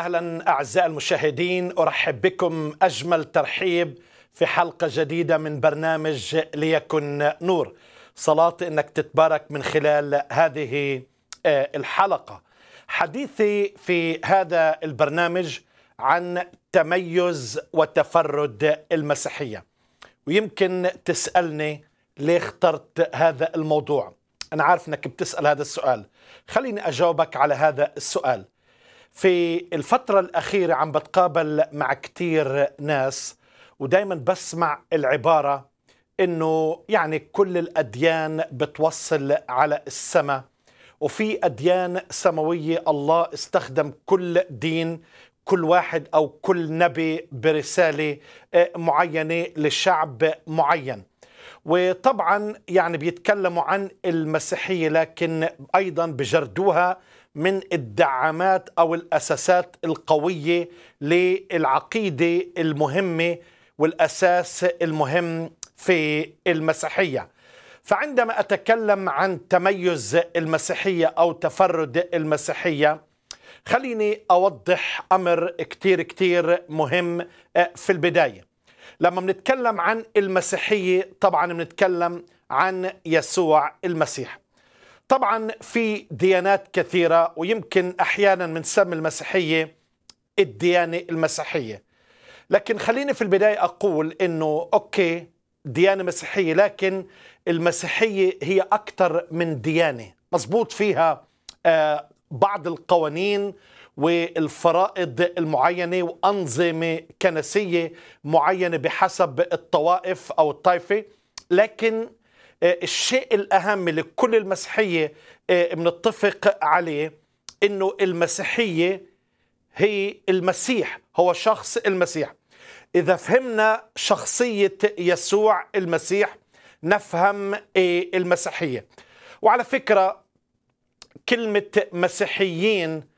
أهلا أعزائي المشاهدين أرحب بكم أجمل ترحيب في حلقة جديدة من برنامج ليكن نور صلاة أنك تتبارك من خلال هذه آه، الحلقة حديثي في هذا البرنامج عن تميز وتفرد المسيحية ويمكن تسألني ليه اخترت هذا الموضوع أنا عارف أنك بتسأل هذا السؤال خليني أجاوبك على هذا السؤال في الفترة الأخيرة عم بتقابل مع كتير ناس ودايما بسمع العبارة إنه يعني كل الأديان بتوصل على السماء وفي أديان سماوية الله استخدم كل دين كل واحد أو كل نبي برسالة آه، معينة لشعب معين وطبعا يعني بيتكلموا عن المسيحية لكن أيضا بجردوها من الدعامات او الاساسات القويه للعقيده المهمه والاساس المهم في المسيحيه. فعندما اتكلم عن تميز المسيحيه او تفرد المسيحيه خليني اوضح امر كتير كتير مهم آه، في البدايه. لما بنتكلم عن المسيحيه طبعا بنتكلم عن يسوع المسيح. طبعا في ديانات كثيرة ويمكن أحيانا بنسمي المسيحية الديانة المسيحية لكن خليني في البداية أقول أنه أوكي ديانة مسيحية لكن المسيحية هي أكثر من ديانة مظبوط فيها آه، بعض القوانين والفرائض المعينة وأنظمة كنسية معينة بحسب الطوائف أو الطائفة لكن آه، الشيء الأهم اللي كل المسيحية بنتفق آه، عليه أنه المسيحية هي المسيح هو شخص المسيح إذا فهمنا شخصية يسوع المسيح نفهم آه، المسيحية وعلى فكرة كلمة مسيحيين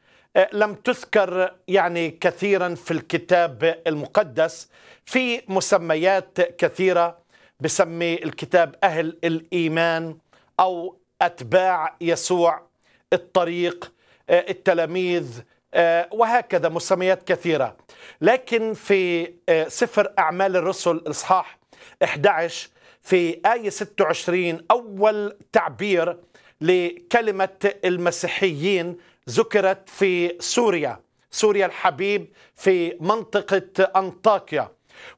لم تذكر يعني كثيرا في الكتاب المقدس في مسميات كثيرة بسمي الكتاب أهل الإيمان أو أتباع يسوع الطريق آه، التلاميذ آه، وهكذا مسميات كثيرة لكن في آه، سفر أعمال الرسل الإصحاح 11 في آية 26 أول تعبير لكلمة المسيحيين ذكرت في سوريا سوريا الحبيب في منطقة أنطاكيا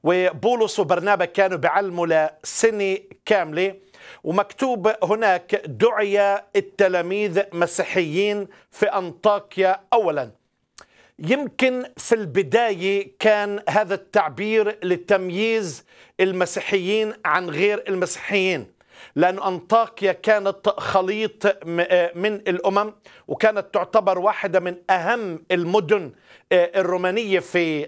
وبولس وبرنابا كانوا بعلموا لسنة كاملة ومكتوب هناك دعي التلاميذ مسيحيين في أنطاكيا أولا يمكن في البداية كان هذا التعبير لتمييز المسيحيين عن غير المسيحيين لأن أنطاكيا كانت خليط آه، من الأمم وكانت تعتبر واحدة من أهم المدن آه، الرومانية في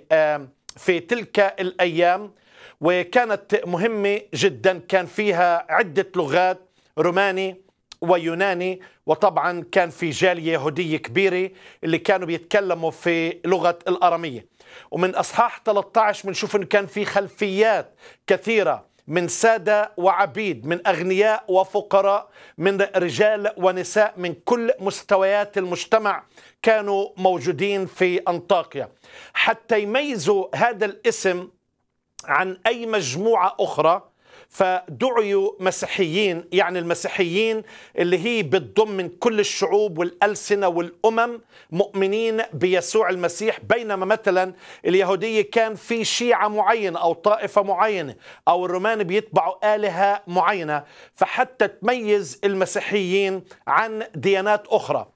في تلك الأيام وكانت مهمة جدا كان فيها عدة لغات روماني ويوناني وطبعا كان في جالية يهودية كبيرة اللي كانوا بيتكلموا في لغة الأرامية ومن أصحاح 13 بنشوف أنه كان في خلفيات كثيرة من سادة وعبيد من أغنياء وفقراء من رجال ونساء من كل مستويات المجتمع كانوا موجودين في أنطاكيا حتى يميزوا هذا الاسم عن أي مجموعة أخرى فدعوا مسيحيين يعني المسيحيين اللي هي بتضم من كل الشعوب والألسنة والأمم مؤمنين بيسوع المسيح بينما مثلا اليهودية كان في شيعة معينة أو طائفة معينة أو الرومان بيتبعوا آلهة معينة فحتى تميز المسيحيين عن ديانات أخرى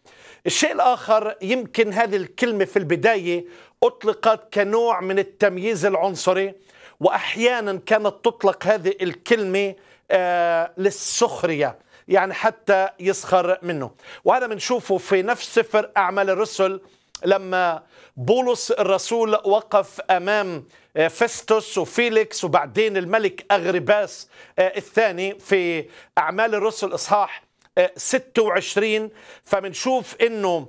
الشيء الآخر يمكن هذه الكلمة في البداية أطلقت كنوع من التمييز العنصري واحيانا كانت تطلق هذه الكلمه آه، للسخريه يعني حتى يسخر منه وهذا بنشوفه في نفس سفر اعمال الرسل لما بولس الرسول وقف امام آه، فيستوس وفيليكس وبعدين الملك اغرباس آه، الثاني في اعمال الرسل اصحاح 26 فبنشوف انه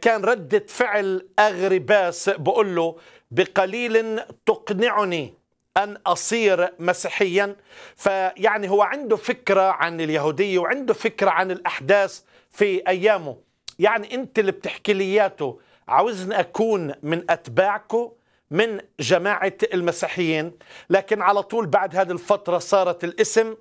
كان ردة فعل اغرباس بقول له بقليل تقنعني أن أصير مسيحيا فيعني هو عنده فكرة عن اليهودية وعنده فكرة عن الأحداث في أيامه يعني أنت اللي بتحكي لياته عاوزني أكون من أتباعكم من جماعة المسيحيين لكن على طول بعد هذه الفترة صارت الاسم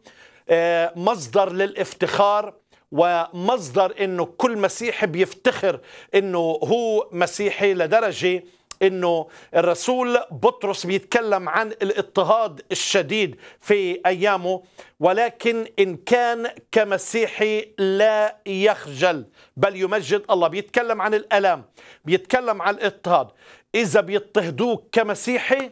آه، مصدر للافتخار ومصدر انه كل مسيحي بيفتخر انه هو مسيحي لدرجه انه الرسول بطرس بيتكلم عن الاضطهاد الشديد في ايامه ولكن ان كان كمسيحي لا يخجل بل يمجد الله بيتكلم عن الالام بيتكلم عن الاضطهاد اذا بيضطهدوك كمسيحي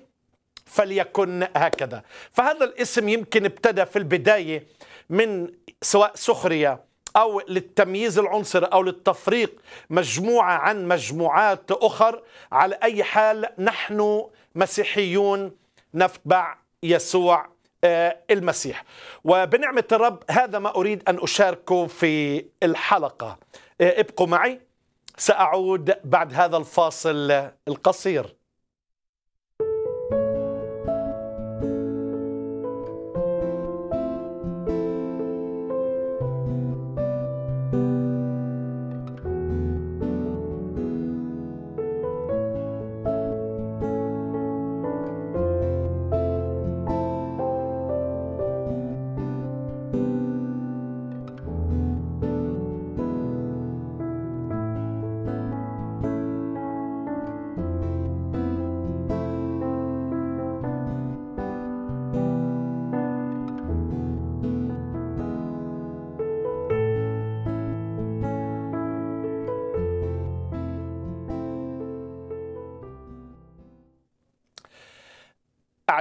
فليكن هكذا فهذا الاسم يمكن ابتدى في البدايه من سواء سخريه أو للتمييز العنصري أو للتفريق مجموعة عن مجموعات أخر على أي حال نحن مسيحيون نتبع يسوع آه، المسيح وبنعمة الرب هذا ما أريد أن أشاركه في الحلقة آه، ابقوا معي سأعود بعد هذا الفاصل القصير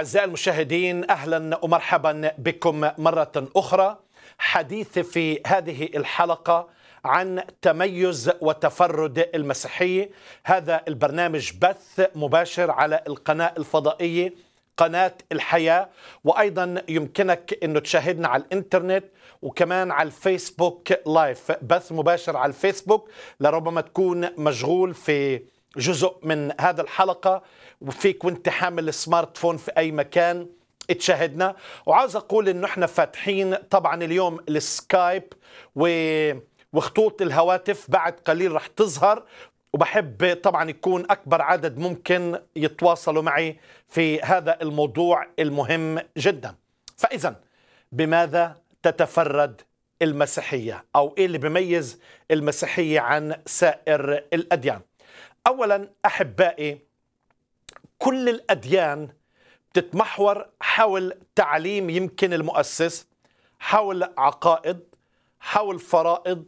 أعزائي المشاهدين أهلا ومرحبا بكم مرة أخرى حديث في هذه الحلقة عن تميز وتفرد المسيحية هذا البرنامج بث مباشر على القناة الفضائية قناة الحياة وأيضا يمكنك أنه تشاهدنا على الإنترنت وكمان على الفيسبوك لايف بث مباشر على الفيسبوك لربما تكون مشغول في جزء من هذا الحلقة وفيك وانت حامل السمارت فون في أي مكان تشاهدنا وعاوز أقول إنه احنا فاتحين طبعا اليوم السكايب و وخطوط الهواتف بعد قليل رح تظهر وبحب طبعا يكون أكبر عدد ممكن يتواصلوا معي في هذا الموضوع المهم جدا فإذا بماذا تتفرد المسيحية أو إيه اللي بيميز المسيحية عن سائر الأديان اولا احبائي كل الاديان بتتمحور حول تعليم يمكن المؤسس حول عقائد حول فرائض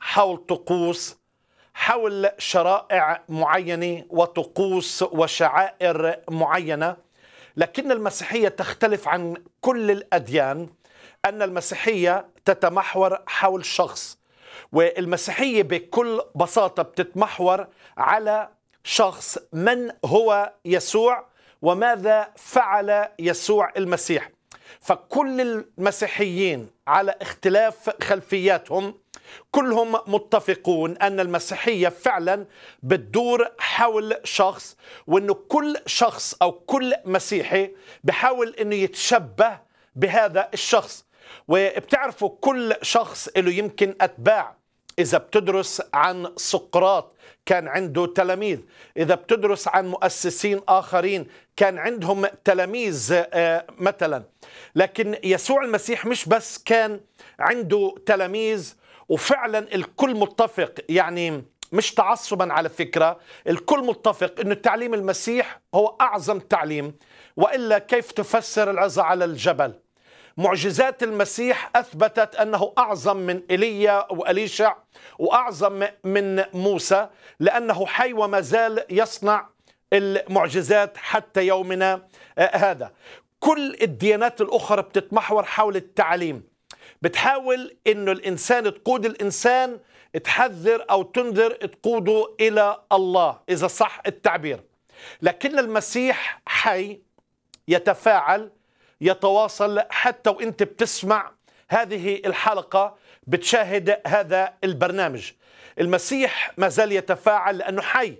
حول طقوس حول شرائع معينه وطقوس وشعائر معينه لكن المسيحيه تختلف عن كل الاديان ان المسيحيه تتمحور حول شخص والمسيحية بكل بساطة بتتمحور على شخص من هو يسوع وماذا فعل يسوع المسيح فكل المسيحيين على اختلاف خلفياتهم كلهم متفقون ان المسيحيه فعلا بتدور حول شخص وانه كل شخص او كل مسيحي بحاول انه يتشبه بهذا الشخص وبتعرفوا كل شخص له يمكن أتباع إذا بتدرس عن سقراط كان عنده تلاميذ إذا بتدرس عن مؤسسين آخرين كان عندهم تلاميذ آه، مثلا لكن يسوع المسيح مش بس كان عنده تلاميذ وفعلا الكل متفق يعني مش تعصبا على فكرة الكل متفق أن تعليم المسيح هو أعظم تعليم وإلا كيف تفسر العظة على الجبل معجزات المسيح أثبتت أنه أعظم من إيليا وأليشع وأعظم من موسى لأنه حي وما زال يصنع المعجزات حتى يومنا آه، هذا كل الديانات الأخرى بتتمحور حول التعليم بتحاول أنه الإنسان تقود الإنسان تحذر أو تنذر تقوده إلى الله إذا صح التعبير لكن المسيح حي يتفاعل يتواصل حتى وانت بتسمع هذه الحلقة بتشاهد هذا البرنامج المسيح ما زال يتفاعل لأنه حي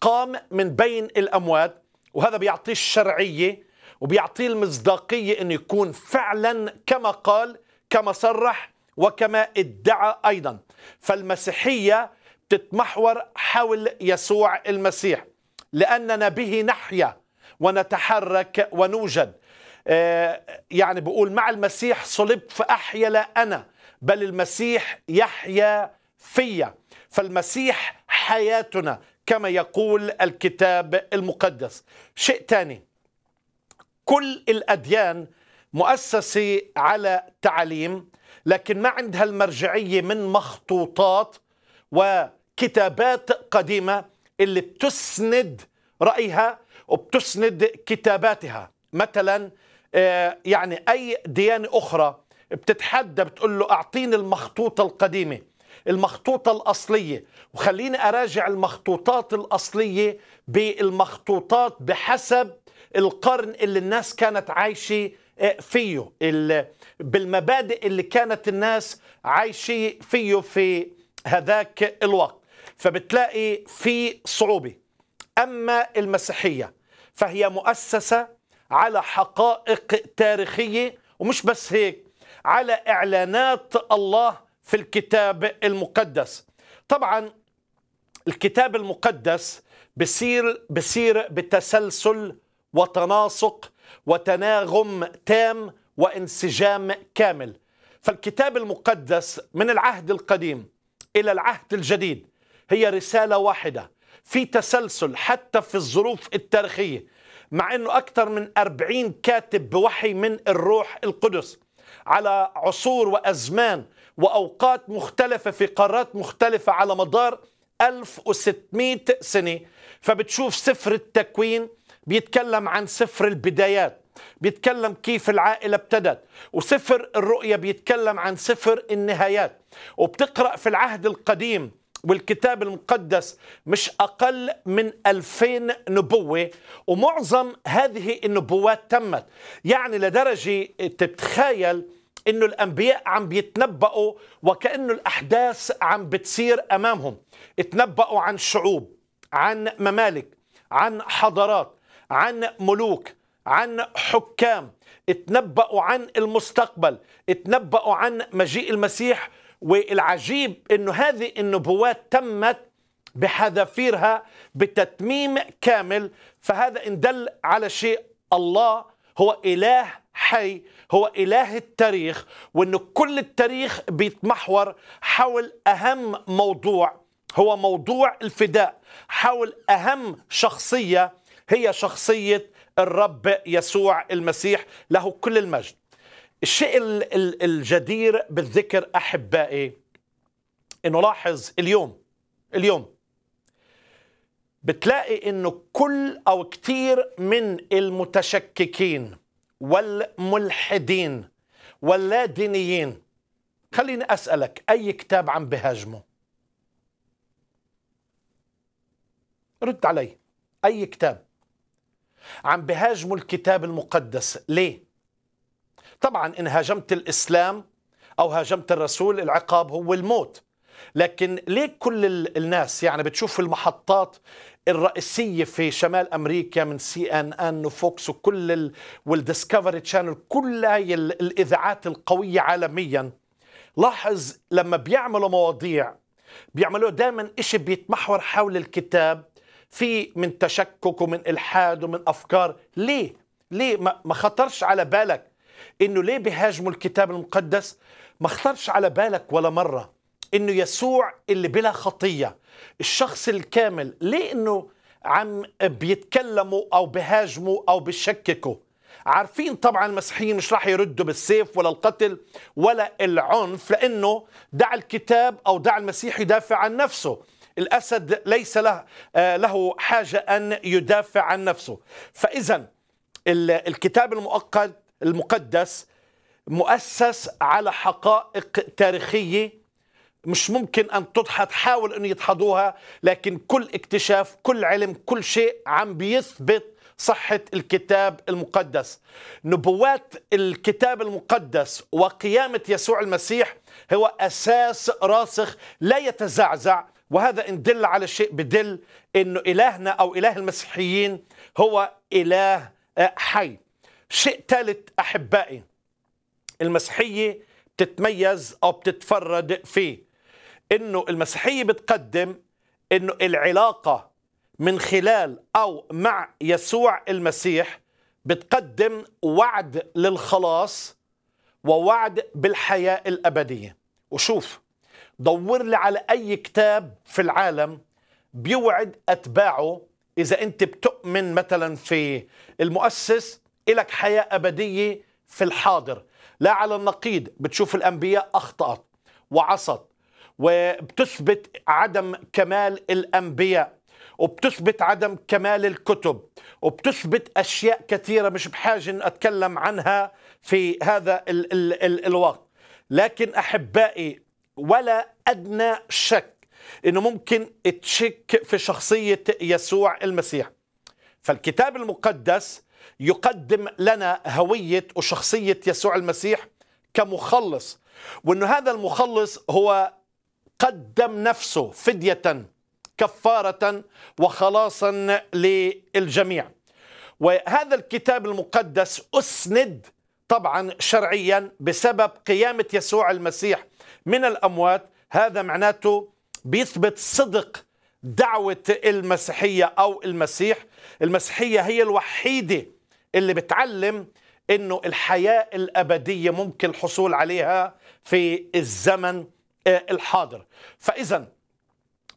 قام من بين الأموات وهذا بيعطيه الشرعية وبيعطيه المصداقية أنه يكون فعلا كما قال كما صرح وكما ادعى أيضا فالمسيحية تتمحور حول يسوع المسيح لأننا به نحيا ونتحرك ونوجد آه، يعني بقول مع المسيح صلبت فأحيا لا أنا بل المسيح يحيا فيا فالمسيح حياتنا كما يقول الكتاب المقدس شيء ثاني كل الأديان مؤسسة على تعاليم لكن ما عندها المرجعية من مخطوطات وكتابات قديمة اللي بتسند رأيها وبتسند كتاباتها مثلا آه، يعني أي ديانة أخرى بتتحدى بتقول له أعطيني المخطوطة القديمة المخطوطة الأصلية وخليني أراجع المخطوطات الأصلية بالمخطوطات بحسب القرن اللي الناس كانت عايشة آه، فيه بالمبادئ اللي كانت الناس عايشة فيه في هذاك الوقت فبتلاقي في صعوبة أما المسيحية فهي مؤسسة على حقائق تاريخية ومش بس هيك على إعلانات الله في الكتاب المقدس طبعا الكتاب المقدس بصير بصير بتسلسل وتناسق وتناغم تام وانسجام كامل فالكتاب المقدس من العهد القديم الى العهد الجديد هي رساله واحده في تسلسل حتى في الظروف التاريخيه مع أنه أكثر من 40 كاتب بوحي من الروح القدس على عصور وأزمان وأوقات مختلفة في قارات مختلفة على مدار 1600 سنة فبتشوف سفر التكوين بيتكلم عن سفر البدايات بيتكلم كيف العائلة ابتدت وسفر الرؤية بيتكلم عن سفر النهايات وبتقرأ في العهد القديم والكتاب المقدس مش أقل من ألفين نبوة ومعظم هذه النبوات تمت يعني لدرجة تتخيل انه الانبياء عم بيتنبأوا وكانه الاحداث عم بتصير امامهم تنبأوا عن شعوب عن ممالك عن حضارات عن ملوك عن حكام اتنبأوا عن المستقبل اتنبأوا عن مجيء المسيح والعجيب انه هذه النبوات تمت بحذافيرها بتتميم كامل فهذا ان دل على شيء الله هو اله حي هو إله التاريخ وأن كل التاريخ بيتمحور حول أهم موضوع هو موضوع الفداء حول أهم شخصية هي شخصية الرب يسوع المسيح له كل المجد الشيء الجدير بالذكر احبائي انه لاحظ اليوم اليوم بتلاقي انه كل او كثير من المتشككين والملحدين واللادينيين خليني اسالك اي كتاب عم بهاجمه رد علي اي كتاب عم بهاجموا الكتاب المقدس ليه طبعا إن هاجمت الإسلام أو هاجمت الرسول العقاب هو الموت لكن ليه كل الناس يعني بتشوف المحطات الرئيسية في شمال أمريكا من سي أن أن وفوكس وكل والديسكفري تشانل كل هاي الإذاعات القوية عالميا لاحظ لما بيعملوا مواضيع بيعملوا دائما إشي بيتمحور حول الكتاب في من تشكك ومن إلحاد ومن أفكار ليه؟ ليه ما خطرش على بالك انه ليه بيهاجموا الكتاب المقدس ما خطرش على بالك ولا مره انه يسوع اللي بلا خطيه الشخص الكامل ليه انه عم بيتكلموا او بيهاجموا او بيشككوا عارفين طبعا المسيحيين مش راح يردوا بالسيف ولا القتل ولا العنف لانه دع الكتاب او دع المسيح يدافع عن نفسه الاسد ليس له آه، له حاجه ان يدافع عن نفسه فاذا الكتاب المؤقت المقدس مؤسس على حقائق تاريخيه مش ممكن ان تضحت حاول ان يدحضوها لكن كل اكتشاف كل علم كل شيء عم بيثبت صحة الكتاب المقدس نبوات الكتاب المقدس وقيامة يسوع المسيح هو أساس راسخ لا يتزعزع وهذا إن دل على شيء بدل إنه إلهنا أو إله المسيحيين هو إله آه، حي شيء ثالث أحبائي المسيحية بتتميز أو بتتفرد فيه إنه المسيحية بتقدم إنه العلاقة من خلال أو مع يسوع المسيح بتقدم وعد للخلاص ووعد بالحياة الأبدية وشوف دور لي على أي كتاب في العالم بيوعد أتباعه إذا أنت بتؤمن مثلا في المؤسس إلك حياة أبدية في الحاضر لا على النقيض بتشوف الأنبياء أخطأت وعصت وبتثبت عدم كمال الأنبياء وبتثبت عدم كمال الكتب وبتثبت أشياء كثيرة مش بحاجة أن أتكلم عنها في هذا الـ الـ الـ الوقت لكن أحبائي ولا أدنى شك أنه ممكن تشك في شخصية يسوع المسيح فالكتاب المقدس يقدم لنا هوية وشخصية يسوع المسيح كمخلص وأن هذا المخلص هو قدم نفسه فدية كفارة وخلاصا للجميع وهذا الكتاب المقدس أسند طبعا شرعيا بسبب قيامة يسوع المسيح من الأموات هذا معناته بيثبت صدق دعوة المسيحية أو المسيح المسيحية هي الوحيدة اللي بتعلم أنه الحياة الأبدية ممكن الحصول عليها في الزمن آه، الحاضر فإذا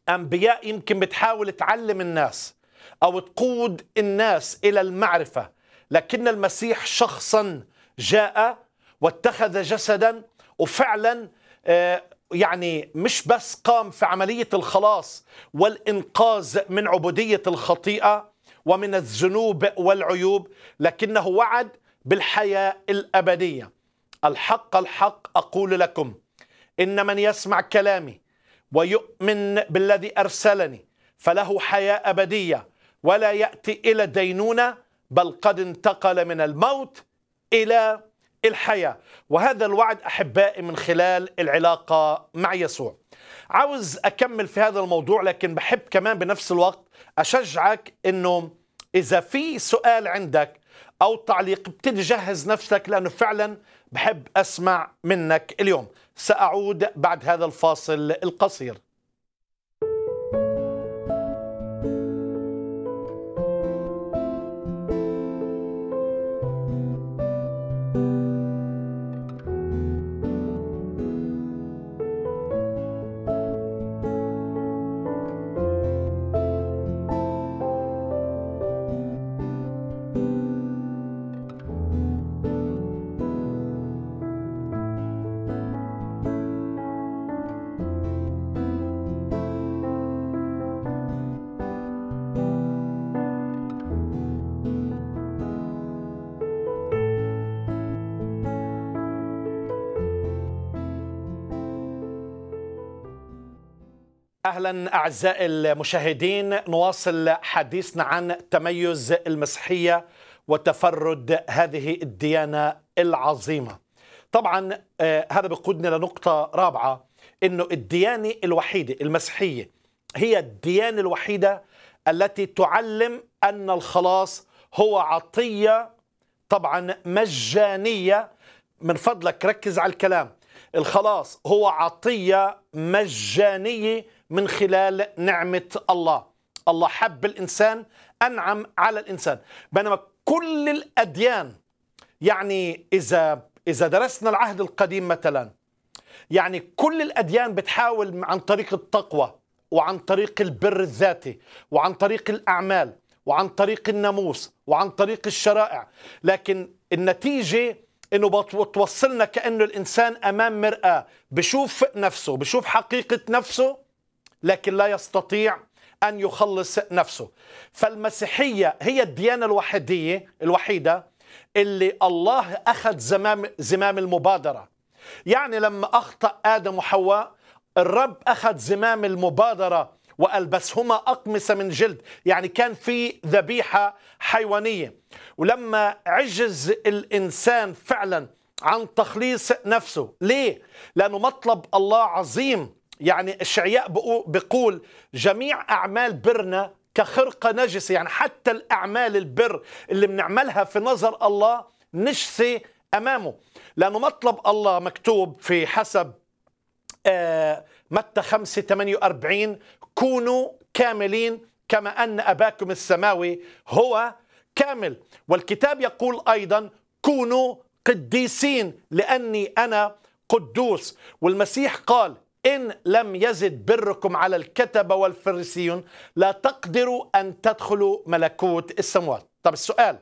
أنبياء يمكن بتحاول تعلم الناس أو تقود الناس إلى المعرفة لكن المسيح شخصا جاء واتخذ جسدا وفعلا آه، يعني مش بس قام في عملية الخلاص والإنقاذ من عبودية الخطيئة ومن الذنوب والعيوب لكنه وعد بالحياة الأبدية الحق الحق أقول لكم إن من يسمع كلامي ويؤمن بالذي أرسلني فله حياة أبدية ولا يأتي إلى دينونه بل قد انتقل من الموت إلى الحياة وهذا الوعد أحبائي من خلال العلاقة مع يسوع عاوز أكمل في هذا الموضوع لكن بحب كمان بنفس الوقت أشجعك أنه إذا في سؤال عندك أو تعليق بتدي جهز نفسك لأنه فعلا بحب أسمع منك اليوم سأعود بعد هذا الفاصل القصير أهلا أعزائي المشاهدين نواصل حديثنا عن تميز المسيحية وتفرد هذه الديانة العظيمة طبعا آه، هذا بقودنا لنقطة رابعة أنه الديانة الوحيدة المسيحية هي الديانة الوحيدة التي تعلم أن الخلاص هو عطية طبعا مجانية من فضلك ركز على الكلام الخلاص هو عطية مجانية من خلال نعمة الله الله حب الإنسان أنعم على الإنسان بينما كل الأديان يعني إذا إذا درسنا العهد القديم مثلا يعني كل الأديان بتحاول عن طريق التقوى وعن طريق البر الذاتي وعن طريق الأعمال وعن طريق الناموس وعن طريق الشرائع لكن النتيجة انه بتوصلنا كانه الانسان امام مراه بشوف نفسه بشوف حقيقه نفسه لكن لا يستطيع أن يخلص نفسه فالمسيحية هي الديانة الوحيدية الوحيدة اللي الله أخذ زمام, زمام المبادرة يعني لما أخطأ آدم وحواء الرب أخذ زمام المبادرة وألبسهما أقمصة من جلد يعني كان في ذبيحة حيوانية ولما عجز الإنسان فعلا عن تخليص نفسه ليه؟ لأنه مطلب الله عظيم يعني الشعياء بقول جميع أعمال برنا كخرقة نجسة يعني حتى الأعمال البر اللي بنعملها في نظر الله نجسة أمامه لأنه مطلب الله مكتوب في حسب آه، متى 5 48 كونوا كاملين كما أن أباكم السماوي هو كامل والكتاب يقول أيضا كونوا قديسين لأني أنا قدوس والمسيح قال إن لم يزد بركم على الكتبة والفريسيون لا تقدروا أن تدخلوا ملكوت السموات طب السؤال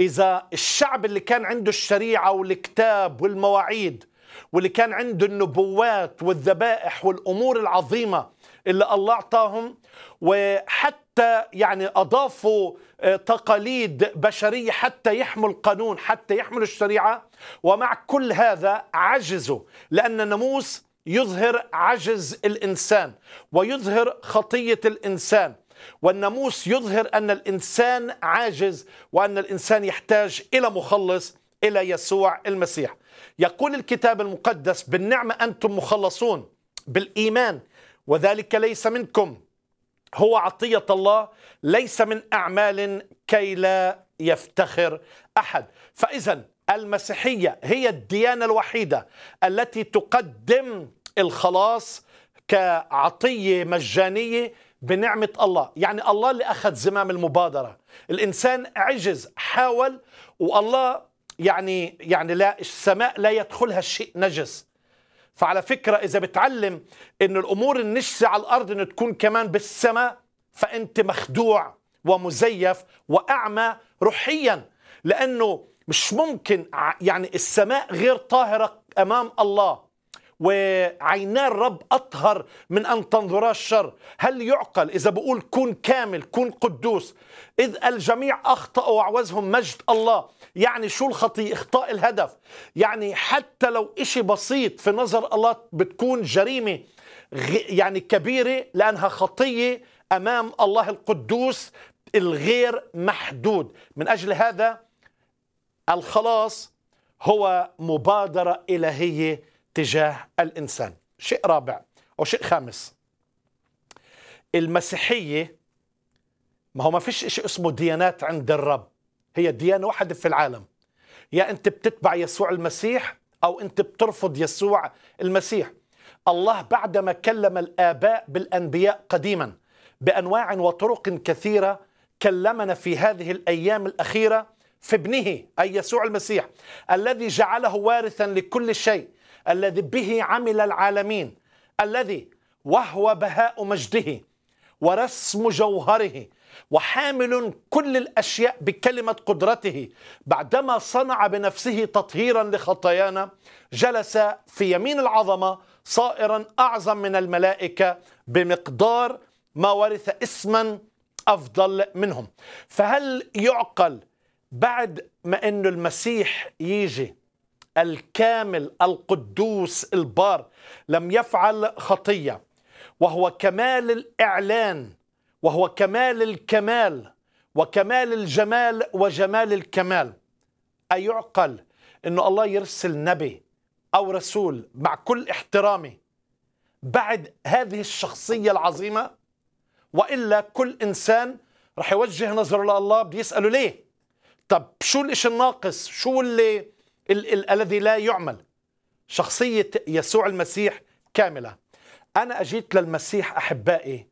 إذا الشعب اللي كان عنده الشريعة والكتاب والمواعيد واللي كان عنده النبوات والذبائح والأمور العظيمة اللي الله أعطاهم وحتى يعني أضافوا آه، تقاليد بشرية حتى يحمل القانون حتى يحمل الشريعة ومع كل هذا عجزوا لأن الناموس يظهر عجز الانسان ويظهر خطيه الانسان والناموس يظهر ان الانسان عاجز وان الانسان يحتاج الى مخلص الى يسوع المسيح يقول الكتاب المقدس بالنعمه انتم مخلصون بالايمان وذلك ليس منكم هو عطيه الله ليس من اعمال كي لا يفتخر احد فاذا المسيحيه هي الديانه الوحيده التي تقدم الخلاص كعطيه مجانيه بنعمه الله، يعني الله اللي اخذ زمام المبادره، الانسان عجز حاول والله يعني يعني لا السماء لا يدخلها الشيء نجس. فعلى فكره اذا بتعلم ان الامور النجسه على الارض ان تكون كمان بالسماء فانت مخدوع ومزيف واعمى روحيا لانه مش ممكن يعني السماء غير طاهرة أمام الله وعينا الرب أطهر من أن تنظرا الشر هل يعقل إذا بقول كن كامل كن قدوس إذ الجميع أخطأوا وعوزهم مجد الله يعني شو الخطية إخطاء الهدف يعني حتى لو إشي بسيط في نظر الله بتكون جريمة يعني كبيرة لأنها خطية أمام الله القدوس الغير محدود من أجل هذا الخلاص هو مبادرة إلهية تجاه الإنسان شيء رابع أو شيء خامس المسيحية ما هو ما فيش شيء اسمه ديانات عند الرب هي ديانة واحدة في العالم يا أنت بتتبع يسوع المسيح أو أنت بترفض يسوع المسيح الله بعدما كلم الآباء بالأنبياء قديما بأنواع وطرق كثيرة كلمنا في هذه الأيام الأخيرة في ابنه أي يسوع المسيح الذي جعله وارثا لكل شيء الذي به عمل العالمين الذي وهو بهاء مجده ورسم جوهره وحامل كل الاشياء بكلمه قدرته بعدما صنع بنفسه تطهيرا لخطايانا جلس في يمين العظمه صائرا اعظم من الملائكه بمقدار ما ورث اسما افضل منهم فهل يعقل بعد ما انه المسيح يجي الكامل القدوس البار لم يفعل خطيه وهو كمال الاعلان وهو كمال الكمال وكمال الجمال وجمال الكمال ايعقل انه الله يرسل نبي او رسول مع كل احترامي بعد هذه الشخصيه العظيمه والا كل انسان رح يوجه نظره لله بيساله ليه طب شو الإشي الناقص شو اللي ال ال الذي لا يعمل شخصية يسوع المسيح كاملة أنا أجيت للمسيح أحبائي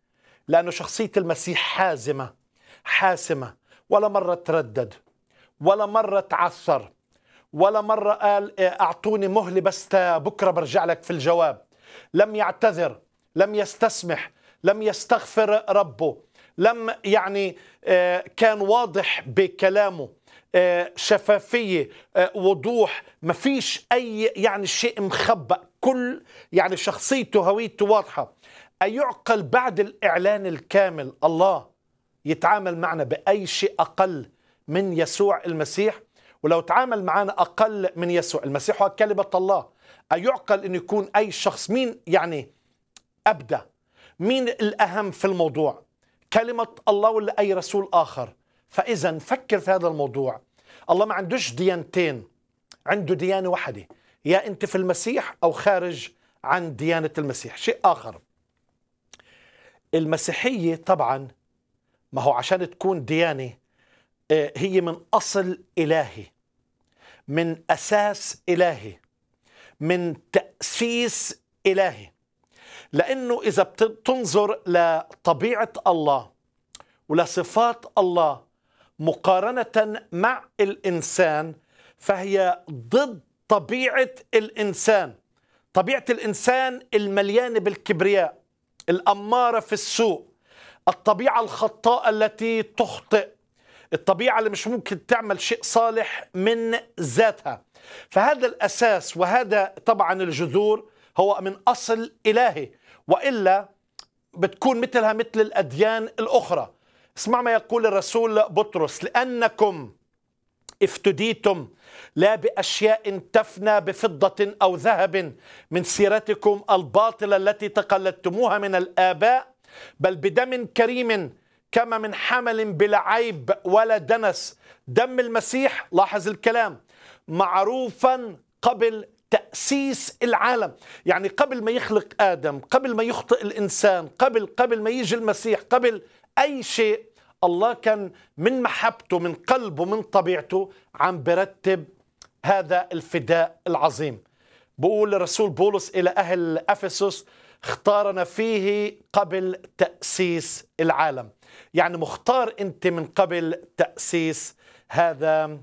لأنه شخصية المسيح حازمة حاسمة ولا مرة تردد ولا مرة تعثر ولا مرة قال آه، أعطوني مهلة بس بكرة برجع لك في الجواب لم يعتذر لم يستسمح لم يستغفر ربه لم يعني آه، كان واضح بكلامه آه، شفافيه آه، وضوح ما فيش اي يعني شيء مخبأ كل يعني شخصيته هويته واضحه ايعقل بعد الاعلان الكامل الله يتعامل معنا باي شيء اقل من يسوع المسيح ولو تعامل معنا اقل من يسوع المسيح هو كلمه الله ايعقل ان يكون اي شخص مين يعني ابدى مين الاهم في الموضوع كلمه الله ولا اي رسول اخر فإذا فكر في هذا الموضوع الله ما عندوش ديانتين عنده ديانة واحدة يا أنت في المسيح أو خارج عن ديانة المسيح شيء آخر المسيحية طبعا ما هو عشان تكون ديانة آه، هي من أصل إلهي من أساس إلهي من تأسيس إلهي لأنه إذا بتنظر لطبيعة الله ولصفات الله مقارنه مع الانسان فهي ضد طبيعه الانسان طبيعه الانسان المليانه بالكبرياء الاماره في السوء الطبيعه الخطاء التي تخطئ الطبيعه اللي مش ممكن تعمل شيء صالح من ذاتها فهذا الاساس وهذا طبعا الجذور هو من اصل الهي والا بتكون مثلها مثل الاديان الاخرى اسمع ما يقول الرسول بطرس لأنكم افتديتم لا بأشياء تفنى بفضة أو ذهب من سيرتكم الباطلة التي تقلدتموها من الآباء بل بدم كريم كما من حمل بلا عيب ولا دنس دم المسيح لاحظ الكلام معروفا قبل تأسيس العالم يعني قبل ما يخلق آدم قبل ما يخطئ الإنسان قبل قبل ما يجي المسيح قبل أي شيء الله كان من محبته من قلبه من طبيعته عم برتب هذا الفداء العظيم بقول الرسول بولس إلى أهل أفسس اختارنا فيه قبل تأسيس العالم يعني مختار أنت من قبل تأسيس هذا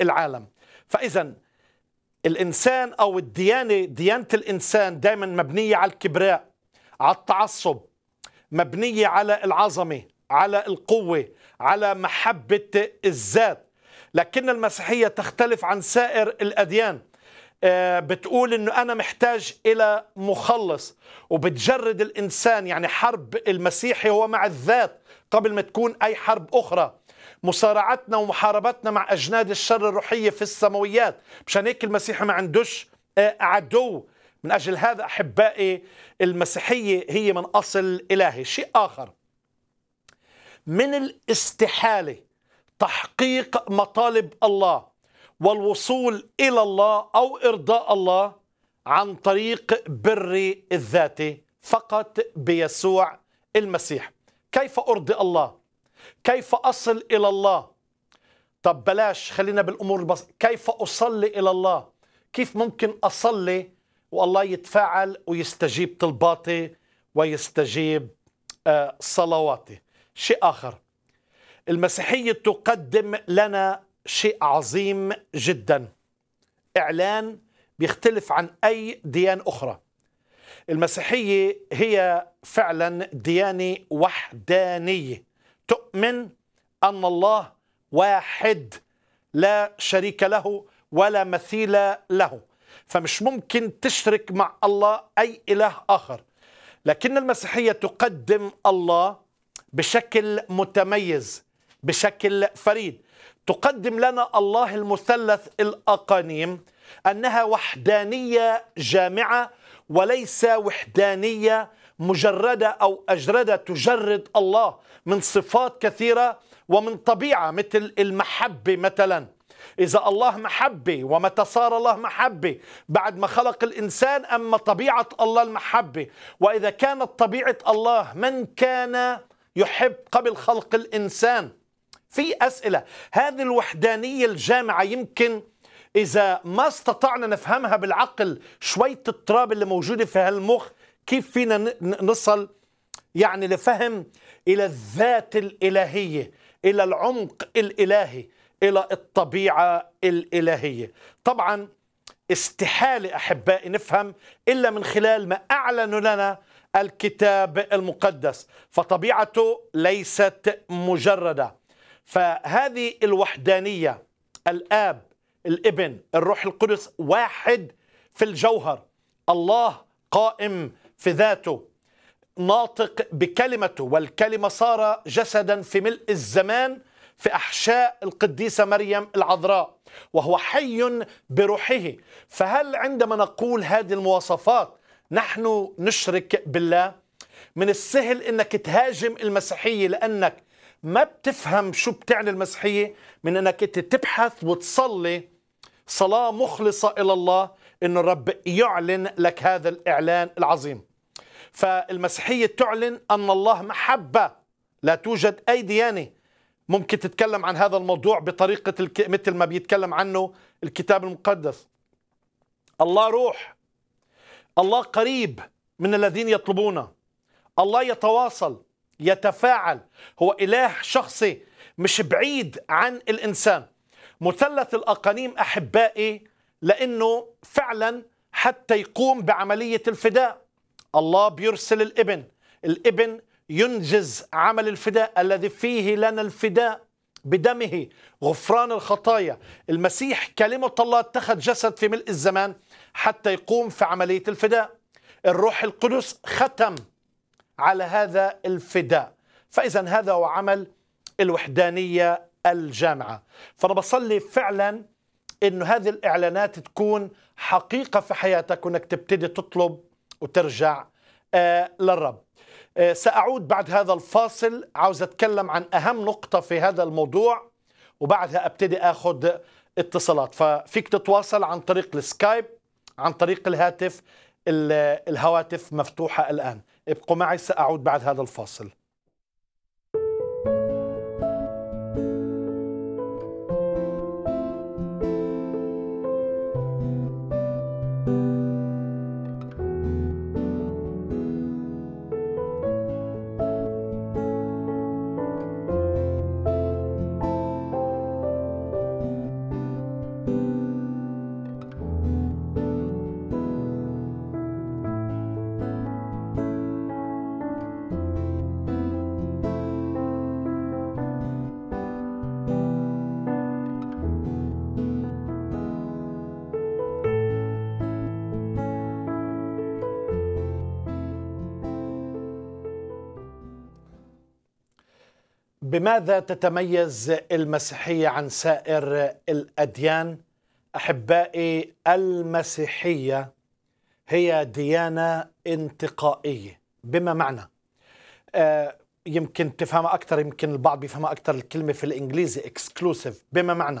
العالم فإذا الإنسان أو الديانة ديانة الإنسان دائما مبنية على الكبراء على التعصب مبنية على العظمة على القوة على محبة الذات لكن المسيحية تختلف عن سائر الأديان آه، بتقول انه انا محتاج الى مخلص وبتجرد الانسان يعني حرب المسيحي هو مع الذات قبل ما تكون اي حرب اخرى مصارعتنا ومحاربتنا مع اجناد الشر الروحيه في السماويات مشان هيك المسيحي ما عندوش آه، عدو من اجل هذا احبائي المسيحيه هي من اصل الهي شيء اخر من الاستحاله تحقيق مطالب الله والوصول الى الله او ارضاء الله عن طريق بر الذاتي فقط بيسوع المسيح كيف ارضي الله كيف اصل الى الله طب بلاش خلينا بالامور البسيطه كيف اصلي الى الله كيف ممكن اصلي والله يتفاعل ويستجيب طلباتي ويستجيب آه، صلواتي شيء آخر المسيحية تقدم لنا شيء عظيم جدا إعلان بيختلف عن أي ديان أخرى المسيحية هي فعلا ديانة وحدانية تؤمن أن الله واحد لا شريك له ولا مثيل له فمش ممكن تشرك مع الله أي إله آخر لكن المسيحية تقدم الله بشكل متميز بشكل فريد تقدم لنا الله المثلث الأقانيم أنها وحدانية جامعة وليس وحدانية مجردة أو أجردة تجرد الله من صفات كثيرة ومن طبيعة مثل المحبة مثلا إذا الله محبة ومتى صار الله محبة بعد ما خلق الإنسان أما طبيعة الله المحبة وإذا كانت طبيعة الله من كان يحب قبل خلق الإنسان في أسئلة هذه الوحدانية الجامعة يمكن إذا ما استطعنا نفهمها بالعقل شوية التراب اللي موجودة في هالمخ كيف فينا نصل يعني لفهم إلى الذات الإلهية إلى العمق الإلهي إلى الطبيعة الإلهية طبعا استحالة أحبائي نفهم إلا من خلال ما أعلن لنا الكتاب المقدس فطبيعته ليست مجرده فهذه الوحدانيه الاب الابن الروح القدس واحد في الجوهر الله قائم في ذاته ناطق بكلمته والكلمه صار جسدا في ملء الزمان في احشاء القديسه مريم العذراء وهو حي بروحه فهل عندما نقول هذه المواصفات نحن نشرك بالله من السهل انك تهاجم المسيحيه لانك ما بتفهم شو بتعني المسيحيه من انك انت تبحث وتصلي صلاه مخلصه الى الله ان الرب يعلن لك هذا الاعلان العظيم فالمسيحيه تعلن ان الله محبه لا توجد اي ديانه ممكن تتكلم عن هذا الموضوع بطريقه مثل ما بيتكلم عنه الكتاب المقدس الله روح الله قريب من الذين يطلبونه الله يتواصل يتفاعل هو إله شخصي مش بعيد عن الإنسان مثلث الأقانيم أحبائي لأنه فعلا حتى يقوم بعملية الفداء الله بيرسل الابن الابن ينجز عمل الفداء الذي فيه لنا الفداء بدمه غفران الخطايا المسيح كلمة الله اتخذ جسد في ملء الزمان حتى يقوم في عملية الفداء الروح القدس ختم على هذا الفداء فإذا هذا هو عمل الوحدانية الجامعة فأنا بصلي فعلا أن هذه الإعلانات تكون حقيقة في حياتك وأنك تبتدي تطلب وترجع آه للرب آه سأعود بعد هذا الفاصل عاوز أتكلم عن أهم نقطة في هذا الموضوع وبعدها أبتدي أخذ اتصالات ففيك تتواصل عن طريق السكايب عن طريق الهاتف الهواتف مفتوحة الآن ابقوا معي سأعود بعد هذا الفاصل بماذا تتميز المسيحيه عن سائر الاديان احبائي المسيحيه هي ديانه انتقائيه بما معنى آه يمكن تفهمها اكثر يمكن البعض بيفهم اكثر الكلمه في الانجليزي اكسكلوسيف بما معنى